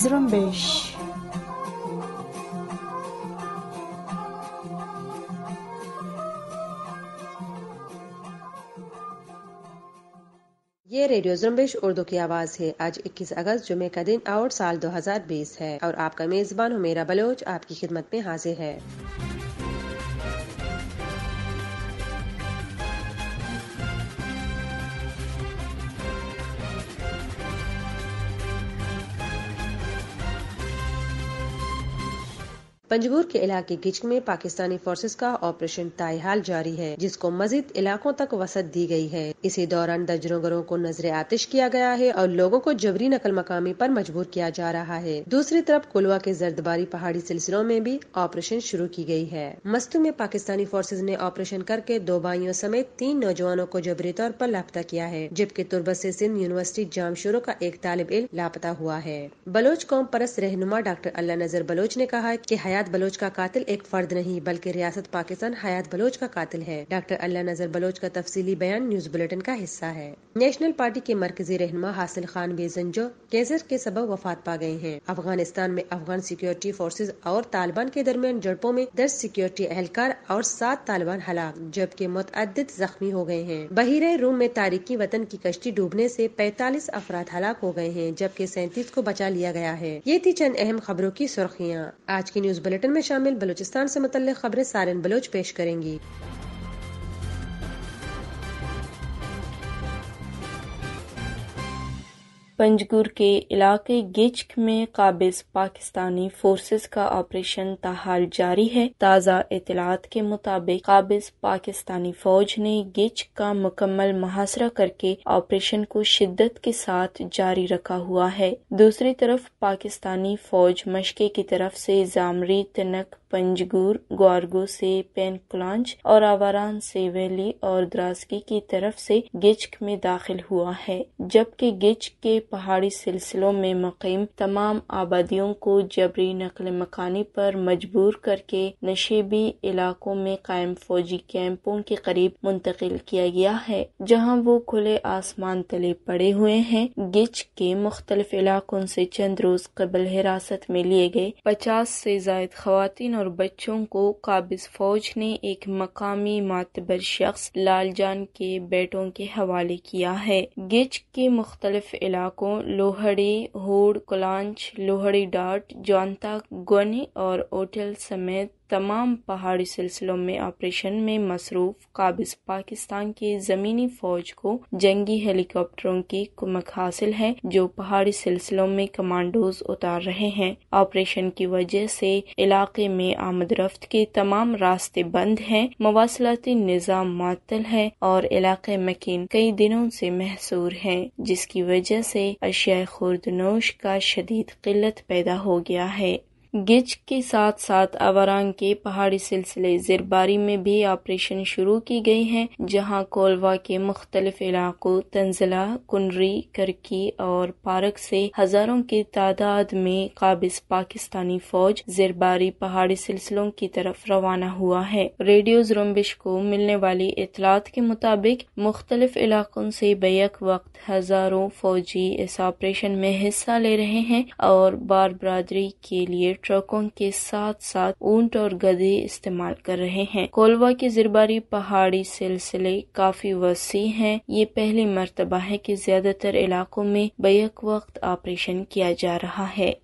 Zrumbish. ये radio जुम्बेश Urdu की आवाज़ है आज 21 अगस्त जुमे का दिन और साल 2020 है और आपका मेजबान मेरा बलोच आपकी खिदमत में हाजिर है पंजगूर के इलाके गिचक में पाकिस्तानी फोर्सेस का ऑपरेशन तायहाल जारी है जिसको मजीद इलाकों तक वसत दी गई है इसी दौरान दर्जनों घरों को नजर आतिश किया गया है और लोगों को जबरी नकल मकामी पर मजबूर किया जा रहा है दूसरी तरफ कोलवा के जर्दबारी पहाड़ी सिलसिलों में भी ऑपरेशन शुरू की गई है मस्तू में पाकिस्तानी फोर्सेज ने ऑपरेशन करके दो बाइयों समेत तीन नौजवानों को जबरी तौर पर लापता किया है जबकि तुरबत ऐसी सिंध यूनिवर्सिटी जामशोरों का एक तालब इल लापता हुआ है बलोच कौम परस रहनुमा डॉक्टर अल्लाह नजर बलोच ने कहा की हयात हयात बलोच का कातिल एक फर्द नहीं बल्कि रियासत पाकिस्तान हयात बलोच का कातिल है डॉक्टर अल्लाह नजर बलोच का तफसीली बयान न्यूज बुलेटिन का हिस्सा है नेशनल पार्टी के मरकजी रहनमा हासिल खान बेजनजो कैंसर के सबब वफात पा गए हैं अफगानिस्तान में अफगान सिक्योरिटी फोर्सेज और तालिबान के दरमियान झड़पों में दस सिक्योरिटी एहलकार और सात तालिबान हलाक जबकि मुतद जख्मी हो गए हैं बहिर रूम में तारीखी वतन की कश्ती डूबने से 45 अफराद हलाक हो गए हैं जबकि सैंतीस को बचा लिया गया है ये थी चंद अहम खबरों की सुर्खियाँ आज की न्यूज बुलेटिन में शामिल बलूचिस्तान से मुतल खबरें सारन बलोच पेश करेंगी पंजगुर के इलाके गिचक में काबिज पाकिस्तानी फोर्सेस का ऑपरेशन तहाल जारी है ताज़ा इतलात के मुताबिक काबिज पाकिस्तानी फौज ने गिच का मुकम्मल मुहासरा करके ऑपरेशन को शिद्दत के साथ जारी रखा हुआ है दूसरी तरफ पाकिस्तानी फौज मशके की तरफ से जामरी तनक पंजगुर ग्वारगो से पेनकुलांच और आवारान से वैली और द्रासकी की तरफ से गिचक में दाखिल हुआ है जबकि गिचक के पहाड़ी सिलसिलों में मुकम तमाम आबादियों को जबरी नकल मकानी पर मजबूर करके नशेबी इलाकों में कायम फौजी कैंपों के करीब मुंतकिल किया गया है जहाँ वो खुले आसमान तले पड़े हुए हैं गिच के मुख्तलिफ इलाकों से चंद रोज कबल हिरासत में लिए गए पचास से जायद खातन और बच्चों को काबिज फौज ने एक मकामी मातबर शख्स लाल जान के बेटों के हवाले किया है गिच के मुख्तलिफ इलाकों इलाकों लोहड़ी होड़ कलांच लोहड़ी डाट जोनता गोनी और ओटल समेत तमाम पहाड़ी सिलसिलों में ऑपरेशन में मसरूफ काबिज पाकिस्तान की जमीनी फौज को जंगी हेलीकॉप्टरों की कुमक हासिल है जो पहाड़ी सिलसिलों में कमांडोज उतार रहे हैं ऑपरेशन की वजह से इलाके में आमद रफ्त के तमाम रास्ते बंद हैं मवासलाती निज़ाम मअतल है और इलाके मकिन कई दिनों से महसूर है जिसकी वजह से अशिया खुर्दनोश का शदीद किल्लत पैदा हो गया है गिज के साथ साथ आवारांग के पहाड़ी सिलसिले जिरबारी में भी ऑपरेशन शुरू की गई है जहां कोलवा के मुख्तलिफ इलाकों तंजला कुनरी करकी और पारक से हजारों की तादाद में काबिज पाकिस्तानी फौज जिरबारी पहाड़ी सिलसिलों की तरफ रवाना हुआ है रेडियो जुम्बिश को मिलने वाली इतलात के मुताबिक मुख्तलिफ इलाकों से बैक वक्त हजारों फौजी इस ऑपरेशन में हिस्सा ले रहे हैं और बार बरदरी के लिए ट्रकों के साथ साथ ऊंट और गधे इस्तेमाल कर रहे हैं कोलवा के जिरबारी पहाड़ी सिलसिले काफी वसी हैं ये पहली मरतबा है कि ज्यादातर इलाकों में बैक वक्त ऑपरेशन किया जा रहा है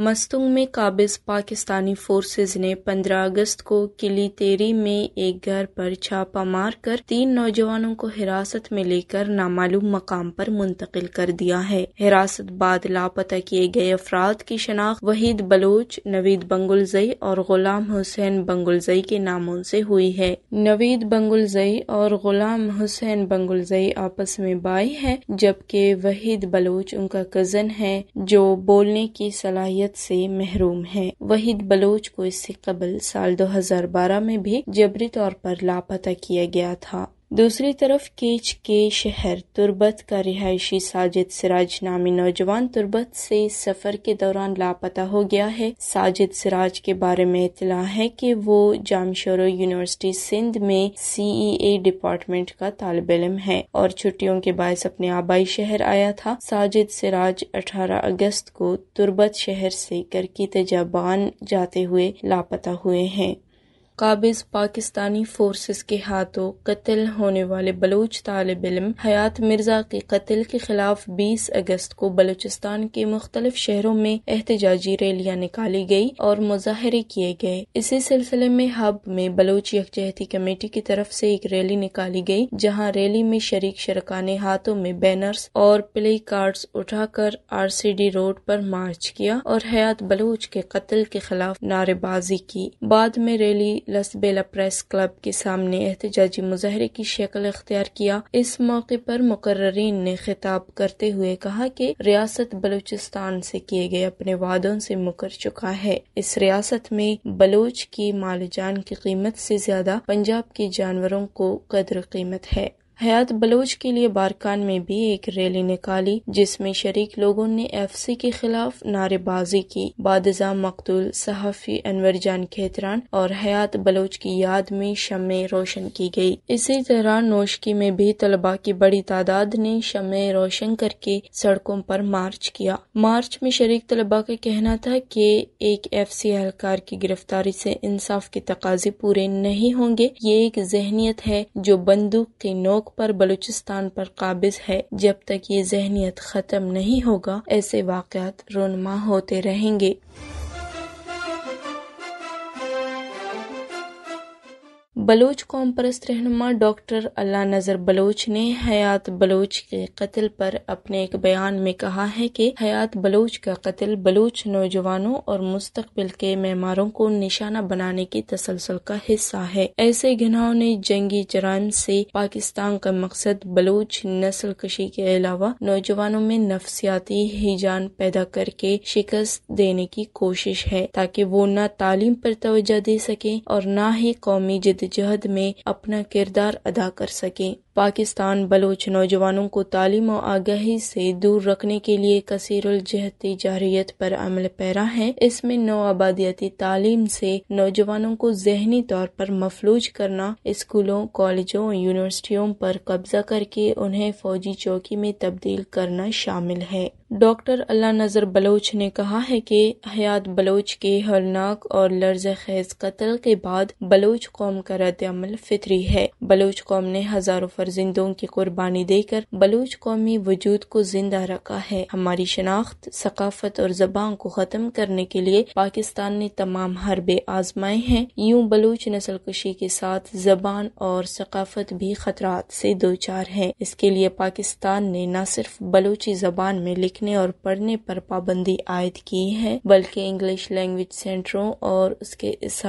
मस्तुंग में काबिज पाकिस्तानी फोर्सेज ने 15 अगस्त को किली तेरी में एक घर पर छापा मारकर तीन नौजवानों को हिरासत में लेकर नामालूम मकाम पर मुंतकिल कर दिया है हिरासत बाद लापता किए गए अफराद की शनाख्त वहीद बलोच नवीद बंगुलजई और गुलाम हुसैन बंगुलजई के नामों से हुई है नवीद बंगुलजई और गुलाम हुसैन बंगुलजई आपस में बाई है जबकि वहीद बलोच उनका कजन है जो बोलने की सलाहियत शमूलियत से महरूम है वहीद बलोच को इससे कबल साल 2012 में भी जबरी तौर पर लापता किया गया था दूसरी तरफ केच के शहर तुर्बत का रिहायशी साजिद सिराज नामी नौजवान तुर्बत से सफर के दौरान लापता हो गया है साजिद सिराज के बारे में इतला है कि वो जामशोरो यूनिवर्सिटी सिंध में ए e डिपार्टमेंट का तालब इलम है और छुट्टियों के बायस अपने आबाई शहर आया था साजिद सिराज 18 अगस्त को तुरबत शहर से करकी तजाबान जाते हुए लापता हुए हैं काबिज पाकिस्तानी फोर्सेज के हाथों कत्ल होने वाले बलूच तालब इलम हयात मिर्जा के कत्ल के खिलाफ बीस अगस्त को बलूचिस्तान के मुख्तलिफ शहरों में एहतजाजी रैलियाँ निकाली गयी और मुजाहरे किए गए इसी सिलसिले में हब में बलूच यकजहती कमेटी की तरफ से एक रैली निकाली गयी जहाँ रैली में शरीक शरका ने हाथों में बैनर्स और प्ले आर उठाकर डी रोड पर मार्च किया और हयात बलूच के कत्ल के खिलाफ नारेबाजी की बाद में रैली लस बेला प्रेस क्लब के सामने एहतजाजी मुजाहरे की शक्ल अख्तियार किया इस मौके पर मुकर्रीन ने खिताब करते हुए कहा कि रियासत बलूचिस्तान से किए गए अपने वादों से मुकर चुका है इस रियासत में बलोच की माल जान की कीमत से ज्यादा पंजाब के जानवरों को कदर कीमत है हयात बलोच के लिए बारकान में भी एक रैली निकाली जिसमें शरीक लोगों ने एफसी के खिलाफ नारेबाजी की बादजा मकतूल सहाफ़ी अनवर जान खेतरान और हयात बलोच की याद में शमे रोशन की गई इसी तरह नोशकी में भी तलबा की बड़ी तादाद ने शमे रोशन करके सड़कों पर मार्च किया मार्च में शरीक तलबा का कहना था की एक एफ सी एहलकार की गिरफ्तारी ऐसी इंसाफ के तकाजे पूरे नहीं होंगे ये एक जहनीत है जो बंदूक के नोक चौक पर बलूचिस्तान पर काबिज है जब तक ये जहनीत ख़त्म नहीं होगा ऐसे वाक़ात रोनमा होते रहेंगे बलोच कौम परस्त रहनुमा डॉक्टर अल्लाह नजर बलोच ने हयात बलोच के कत्ल पर अपने एक बयान में कहा है कि हयात बलोच का कत्ल बलोच नौजवानों और मुस्तबिल के मेमारों को निशाना बनाने की तसलसल का हिस्सा है ऐसे घनाओं ने जंगी जराम से पाकिस्तान का मकसद बलोच नस्ल कशी के अलावा नौजवानों में नफसियाती हिजान पैदा करके शिकस्त देने की कोशिश है ताकि वो न तालीम पर तोजा दे सके और न ही कौमी जद जद्दोजहद में अपना किरदार अदा कर सकें पाकिस्तान बलोच नौजवानों को तालीम और आगाही से दूर रखने के लिए जहती जारियत पर अमल पैरा है इसमें नौ आबादियाती तालीम से नौजवानों को जहनी तौर पर मफलूज करना स्कूलों कॉलेजों यूनिवर्सिटियों पर कब्जा करके उन्हें फौजी चौकी में तब्दील करना शामिल है डॉक्टर अल्ला नज़र बलोच ने कहा है कि हयात बलोच के हरनाक और लर्ज खैज़ कत्ल के बाद बलोच कौम का अमल फितरी है बलोच कौम ने हजारों फर्जिंदों की कुर्बानी देकर बलोच कौमी वजूद को जिंदा रखा है हमारी शनाख्त सकाफत और जबान को ख़त्म करने के लिए पाकिस्तान ने तमाम हरबे आजमाए हैं यूँ बलोच नस्ल कुशी के साथ जबान और सकाफत भी खतरा से दो चार है इसके लिए पाकिस्तान ने न सिर्फ बलोची जबान में लिखने लिखने और पढ़ने पर पाबंदी आयद की है बल्कि इंग्लिश लैंग्वेज सेंटरों और उसके इस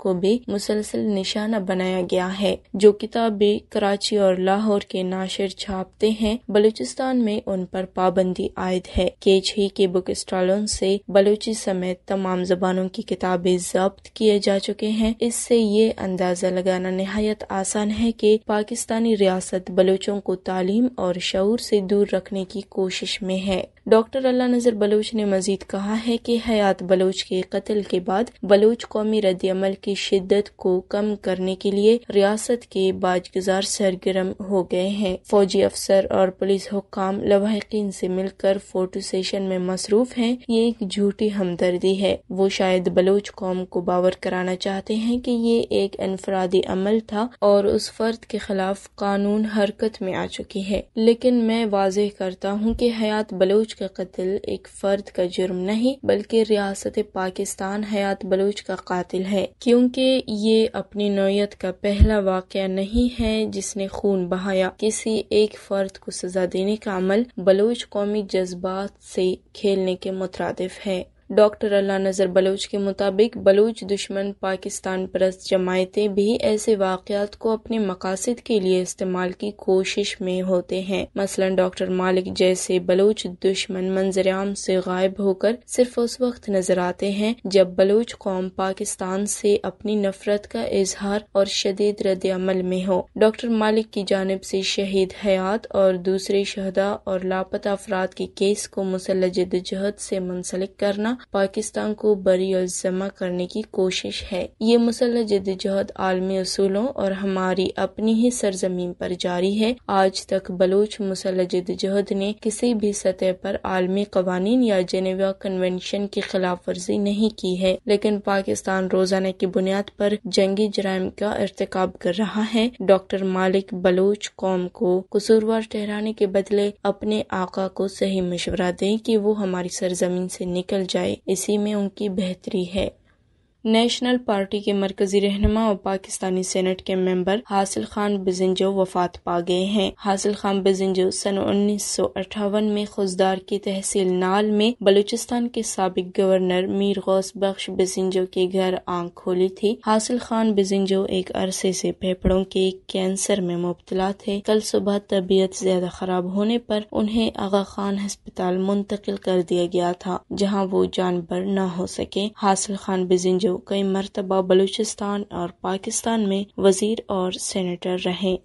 को भी मुसलसल निशाना बनाया गया है जो किताबें कराची और लाहौर के नाशिर छापते हैं बलूचिस्तान में उन पर पाबंदी आयद है के ही के बुक स्टॉलों से बलूची समेत तमाम जबानों की किताबें जब्त किए जा चुके हैं इससे ये अंदाजा लगाना नहायत आसान है कि पाकिस्तानी रियासत बलूचों को तालीम और शूर से दूर रखने की कोशिश में है डॉक्टर अल्लाह नजर बलोच ने मजीद कहा है कि हयात बलोच के कत्ल के बाद बलोच कौमी अमल की शिद्दत को कम करने के लिए रियासत के बाजगजार सरगर्म हो गए हैं फौजी अफसर और पुलिस हुकाम लवाहकिन से मिलकर फोटो सेशन में मसरूफ हैं ये एक झूठी हमदर्दी है वो शायद बलोच कौम को बावर कराना चाहते हैं कि ये एक इनफरादी अमल था और उस फर्द के खिलाफ कानून हरकत में आ चुकी है लेकिन मैं वाजह करता हूँ की हयात बलोच बलूच का कत्ल एक फर्द का जुर्म नहीं बल्कि रियासत पाकिस्तान हयात बलूच का कतिल है क्योंकि ये अपनी नोयत का पहला वाक़ नहीं है जिसने खून बहाया किसी एक फर्द को सजा देने का अमल बलूच कौमी जज्बात से खेलने के मुतरद है डॉक्टर अल्लाह नज़र बलूच के मुताबिक बलूच दुश्मन पाकिस्तान परस्त जमायतें भी ऐसे वाक़ात को अपने मकासद के लिए इस्तेमाल की कोशिश में होते हैं मसलन डॉक्टर मालिक जैसे बलूच दुश्मन मंजर आम से गायब होकर सिर्फ उस वक्त नजर आते हैं जब बलूच कौम पाकिस्तान से अपनी नफरत का इजहार और शदीद रद्द अमल में हो डॉक्टर मालिक की जानब से शहीद हयात और दूसरे शहदा और लापता अफराद के केस को मुसल जहद से मुंसलिक करना पाकिस्तान को और जमा करने की कोशिश है ये मुसलह जदजहद आलमी असूलों और हमारी अपनी ही सरजमीन पर जारी है आज तक बलोच मुसलह जदजहद ने किसी भी सतह पर आलमी कवानीन या जेनेवा कन्वेंशन की खिलाफ वर्जी नहीं की है लेकिन पाकिस्तान रोजाना की बुनियाद पर जंगी जराइम का इरतकब कर रहा है डॉक्टर मालिक बलोच कौम को कसूरवार ठहराने के बदले अपने आका को सही मशवरा दें कि वो हमारी सरजमीन से निकल जाए जाए इसी में उनकी बेहतरी है नेशनल पार्टी के मरकजी रहनमा और पाकिस्तानी सेनेट के मेंबर हासिल खान बिजिंजो वफात पा गए हैं हासिल खान बिजिंजो सन उन्नीस सौ अठावन में खुजदार की तहसील नाल में बलूचिस्तान के सबक गवर्नर मीर गौस बख्श बिजिंजो के घर आंख खोली थी हासिल खान बिजिंजो एक अरसे से फेफड़ों के कैंसर में मुबतला थे कल सुबह तबीयत ज्यादा खराब होने पर उन्हें आगा खान अस्पताल मुंतकिल कर दिया गया था जहाँ वो जानवर न हो सके हासिल खान बिजिंजो कई मरतबा बलूचिस्तान और पाकिस्तान में वजीर और सेनेटर रहे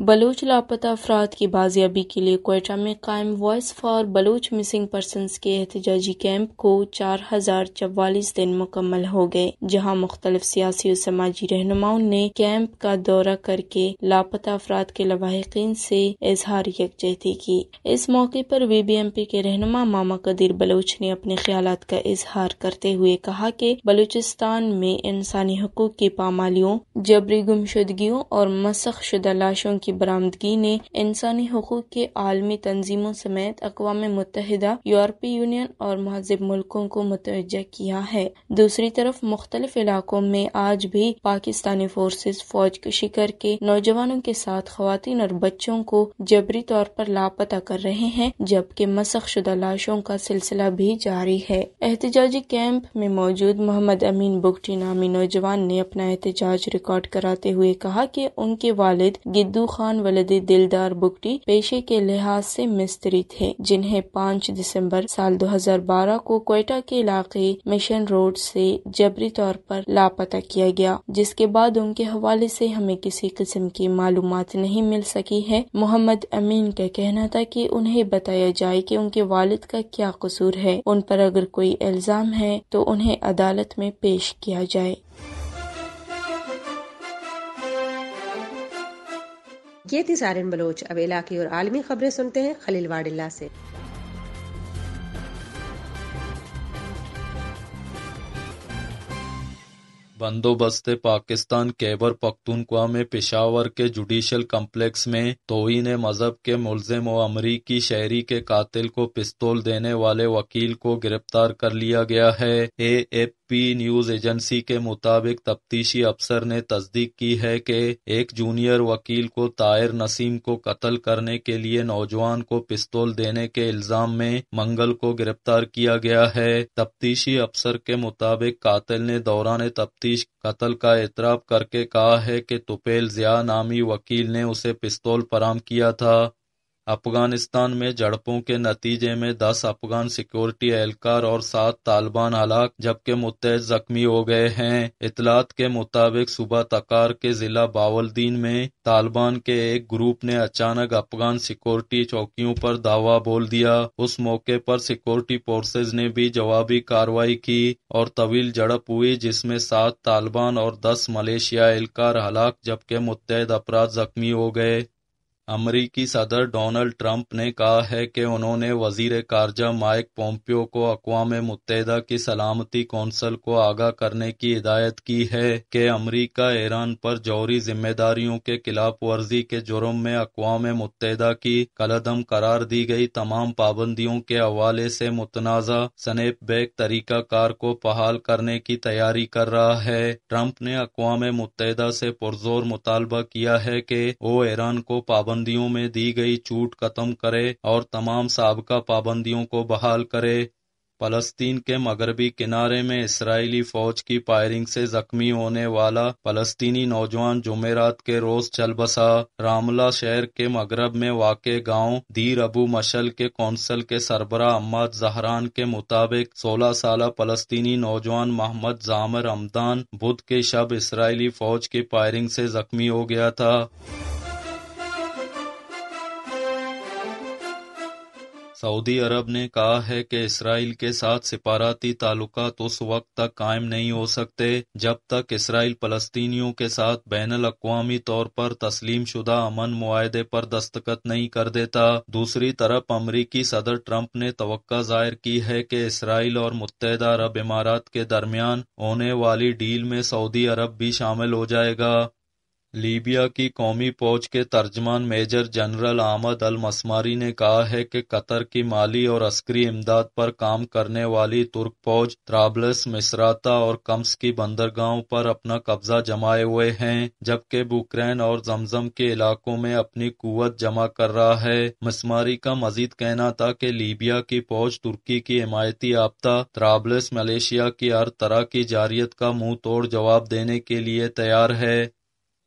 बलोच लापता अफराद की बाजियाबी के लिए कोयटा में कायम voice for Baloch missing person के एहतजाजी कैंप को चार हजार चवालीस दिन मुकम्मल हो गए जहाँ मुख्तलिफ सियासी और समाजी रहनुमाओं ने कैंप का दौरा करके लापता अफराद के लवाकिन से इजहार यकजहती की इस मौके पर वी बी एम पी के रहनुमा मामा कदीर बलोच ने अपने ख्याल का इजहार करते हुए कहा की बलूचिस्तान में इंसानी हकूक की पामालियों जबरी गुमशुदगियों और मसख शुदा लाशों की बरामदगी ने इंसानी हकूक के आलमी तंजीमों समेत अकवा मुतहदा यूरोपीय यूनियन और महजब मुल्कों को मुतवजह किया है दूसरी तरफ मुख्तलिफ इलाकों में आज भी पाकिस्तानी फोर्स फौज कशी करके नौजवानों के साथ खुवान और बच्चों को जबरी तौर पर लापता कर रहे हैं जबकि मसख शुदा लाशों का सिलसिला भी जारी है एहतजाजी कैंप में मौजूद मोहम्मद अमीन बुगटी नामी नौजवान ने अपना एहतजाज रिकॉर्ड कराते हुए कहा की उनके वालिद गिद्दू खान वलदी दिलदार बुगटी पेशे के लिहाज से मिस्त्री थे जिन्हें 5 दिसंबर साल 2012 को कोयटा के इलाके मिशन रोड से जबरी तौर पर लापता किया गया जिसके बाद उनके हवाले से हमें किसी किस्म की मालूम नहीं मिल सकी है मोहम्मद अमीन का कहना था की उन्हें बताया जाए की उनके वालिद का क्या कसूर है उन पर अगर कोई इल्जाम है तो उन्हें अदालत में पेश किया जाए ये थी सारिन बलोच अब इलाके और आलमी खबरें सुनते हैं खलील वाडिल्ला से बंदोबस्त पाकिस्तान केबर पख्तूनख्वा में पेशावर के जुडिशल कम्प्लेक्स में तोहिन मजहब के मुलजिम और अमरीकी शहरी के कातिल को पिस्तौल देने वाले वकील को गिरफ्तार कर लिया गया है A F P news agency के मुताबिक तफ्तीशी अफसर ने तस्दीक की है कि एक जूनियर वकील को तायर नसीम को कत्ल करने के लिए नौजवान को पिस्तौल देने के इल्जाम में मंगल को गिरफ्तार किया गया है तफ्तीशी अफसर के मुताबिक कातिल ने दौरान तफ्तीश कत्ल का एतराफ करके कहा है कि तुपेल जिया नामी वकील ने उसे पिस्तौल फराम किया था अफगानिस्तान में झड़पों के नतीजे में दस अफगान सिक्योरिटी एहलकार और सात तालिबान हलाक जबकि मुतहद जख्मी हो गए हैं इतलात के मुताबिक सुबह तकार के जिला बावलदीन में तालिबान के एक ग्रुप ने अचानक अफगान सिक्योरिटी चौकियों पर दावा बोल दिया उस मौके पर सिक्योरिटी फोर्सेज ने भी जवाबी कार्रवाई की और तवील झड़प हुई जिसमें सात तालिबान और दस मलेशिया एहलकार हलाक जबकि मुतहद अपराध जख्मी हो गए अमरीकी सदर डोनाल्ड ट्रंप ने कहा है कि उन्होंने वजीर खारजा माइक पोम्पियो को अकवाम मुतहदा की सलामती कौंसल को आगाह करने की हिदायत की है कि अमरीका ईरान पर जौहरी जिम्मेदारियों के खिलाफ वर्जी के जुर्म में अकवाम मुतहदा की कलदम करार दी गई तमाम पाबंदियों के हवाले से मुतनाज़ा स्नेप बैक तरीक़ाकार को बहाल करने की तैयारी कर रहा है ट्रंप ने अकवाम मुतहदा से पुरजोर मुतालबा किया है कि वो ईरान को पाबंद पाबंदियों में दी गई छूट खत्म करे और तमाम सबका पाबंदियों को बहाल करे फलस्तीन के मगरबी किनारे में इसराइली फौज की फायरिंग से जख्मी होने वाला फलस्तीनी नौजवान जुमेरात के रोज चल बसा रामला शहर के मगरब में वाक़ गांव दीर अबू मशल के कौंसल के सरबरा अम्मद जहरान के मुताबिक 16 साल फलस्तीनी नौजवान मोहम्मद जामर हमदान बुध के शब इसराइली फौज की फायरिंग से जख्मी हो गया था सऊदी अरब ने कहा है कि इसराइल के साथ ताल्लुक तो उस वक्त तक कायम नहीं हो सकते जब तक इसराइल फलस्तीनियों के साथ बैन अवी तौर पर तस्लीम शुदा अमन मुआदे पर दस्तखत नहीं कर देता दूसरी तरफ अमरीकी सदर ट्रंप ने तो जाहिर की है कि इसराइल और मुतहदा अरब इमारात के दरमियान होने वाली डील में सऊदी अरब भी शामिल हो जाएगा लीबिया की कौमी फौज के तर्जमान मेजर जनरल आमद अल मसमारी ने कहा है कि कतर की माली और अस्करी इमदाद पर काम करने वाली तुर्क फौज त्राबलस मिसराता और कम्स की बंदरगाहों पर अपना कब्जा जमाए हुए हैं जबकि बुक्रेन और जमजम के इलाकों में अपनी कुत जमा कर रहा है मसमारी का मजीद कहना था कि लीबिया की फौज तुर्की की हिमायती आपदा त्राबलस मलेशिया की हर तरह की जारियत का मुंह तोड़ जवाब देने के लिए तैयार है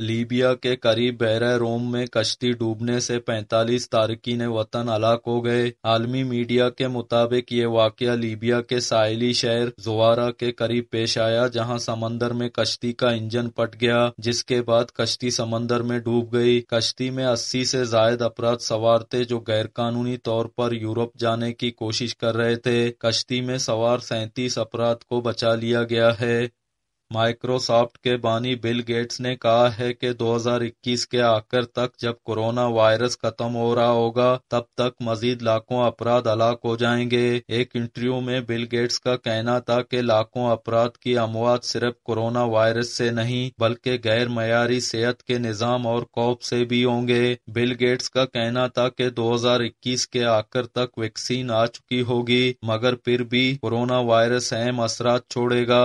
लीबिया के करीब बहरा रोम में कश्ती डूबने से 45 ने वतन हलाक हो गए आलमी मीडिया के मुताबिक ये वाक़ लीबिया के साहली शहर जोवारा के करीब पेश आया जहां समंदर में कश्ती का इंजन पट गया जिसके बाद कश्ती समंदर में डूब गई कश्ती में 80 से जायद अपराध सवार थे जो गैर कानूनी तौर पर यूरोप जाने की कोशिश कर रहे थे कश्ती में सवार सैतीस अपराध को बचा लिया गया है माइक्रोसॉफ्ट के बानी बिल गेट्स ने कहा है कि 2021 के आखिर तक जब कोरोना वायरस खत्म हो रहा होगा तब तक मजीद लाखों अपराध हलाक हो जाएंगे एक इंटरव्यू में बिल गेट्स का कहना था कि लाखों अपराध की अमवात सिर्फ कोरोना वायरस से नहीं बल्कि गैर मयारी सेहत के निज़ाम और खौफ से भी होंगे बिल गेट्स का कहना था कि 2021 के आखिर तक वैक्सीन आ चुकी होगी मगर फिर भी कोरोना वायरस अहम असरा छोड़ेगा